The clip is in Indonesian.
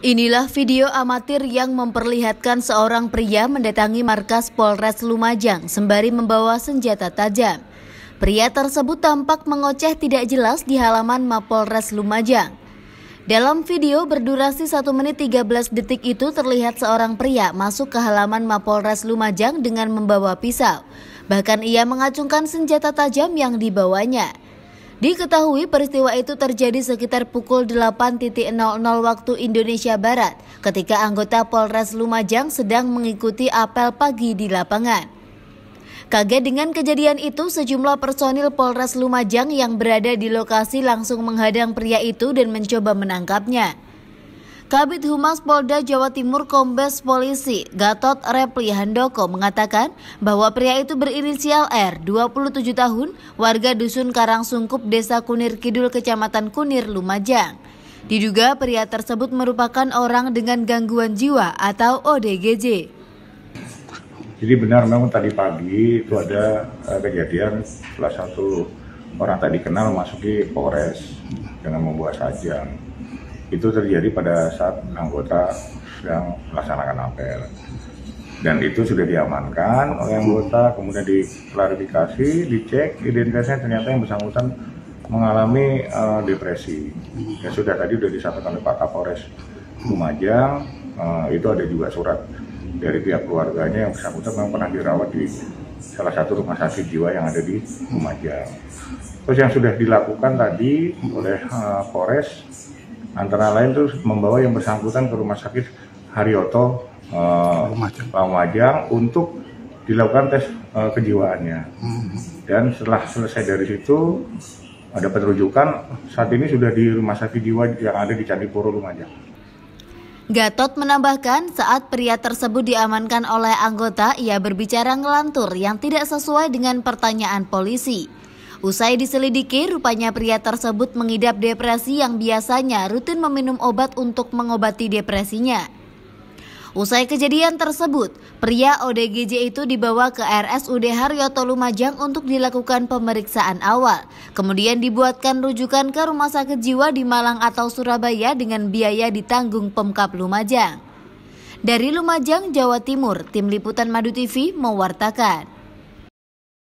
Inilah video amatir yang memperlihatkan seorang pria mendatangi markas Polres Lumajang sembari membawa senjata tajam. Pria tersebut tampak mengoceh tidak jelas di halaman Mapolres Lumajang. Dalam video berdurasi 1 menit 13 detik itu terlihat seorang pria masuk ke halaman Mapolres Lumajang dengan membawa pisau. Bahkan ia mengacungkan senjata tajam yang dibawanya. Diketahui peristiwa itu terjadi sekitar pukul 8.00 waktu Indonesia Barat ketika anggota Polres Lumajang sedang mengikuti apel pagi di lapangan. Kaget dengan kejadian itu, sejumlah personil Polres Lumajang yang berada di lokasi langsung menghadang pria itu dan mencoba menangkapnya. Kabit Humas Polda Jawa Timur Kombes Polisi Gatot Repli Handoko mengatakan bahwa pria itu berinisial R, 27 tahun, warga Dusun Karang Sungkup, Desa Kunir Kidul, Kecamatan Kunir, Lumajang. Diduga pria tersebut merupakan orang dengan gangguan jiwa atau ODGJ. Jadi benar memang tadi pagi itu ada eh, kejadian salah satu orang tak dikenal memasuki Polres dengan membuat sajam. Itu terjadi pada saat anggota sedang melaksanakan apel. Dan itu sudah diamankan oleh anggota, kemudian diklarifikasi, dicek identitasnya ternyata yang bersangkutan mengalami uh, depresi. Ya sudah tadi sudah disampaikan oleh Pak Kapolres Lumajang, uh, itu ada juga surat dari pihak keluarganya yang bersangkutan memang pernah dirawat di salah satu rumah sakit jiwa yang ada di Lumajang. Terus yang sudah dilakukan tadi oleh uh, Polres antara lain terus membawa yang bersangkutan ke rumah sakit Haryoto uh, Lumajang. untuk dilakukan tes uh, kejiwaannya. Hmm. Dan setelah selesai dari situ ada rujukan saat ini sudah di rumah sakit jiwa yang ada di Candipuro Lumajang. Gatot menambahkan saat pria tersebut diamankan oleh anggota, ia berbicara ngelantur yang tidak sesuai dengan pertanyaan polisi. Usai diselidiki, rupanya pria tersebut mengidap depresi yang biasanya rutin meminum obat untuk mengobati depresinya. Usai kejadian tersebut, pria ODGJ itu dibawa ke RSUD Haryoto Lumajang untuk dilakukan pemeriksaan awal. Kemudian dibuatkan rujukan ke rumah sakit jiwa di Malang atau Surabaya dengan biaya ditanggung Pemkap Lumajang. Dari Lumajang, Jawa Timur, Tim Liputan Madu TV mewartakan.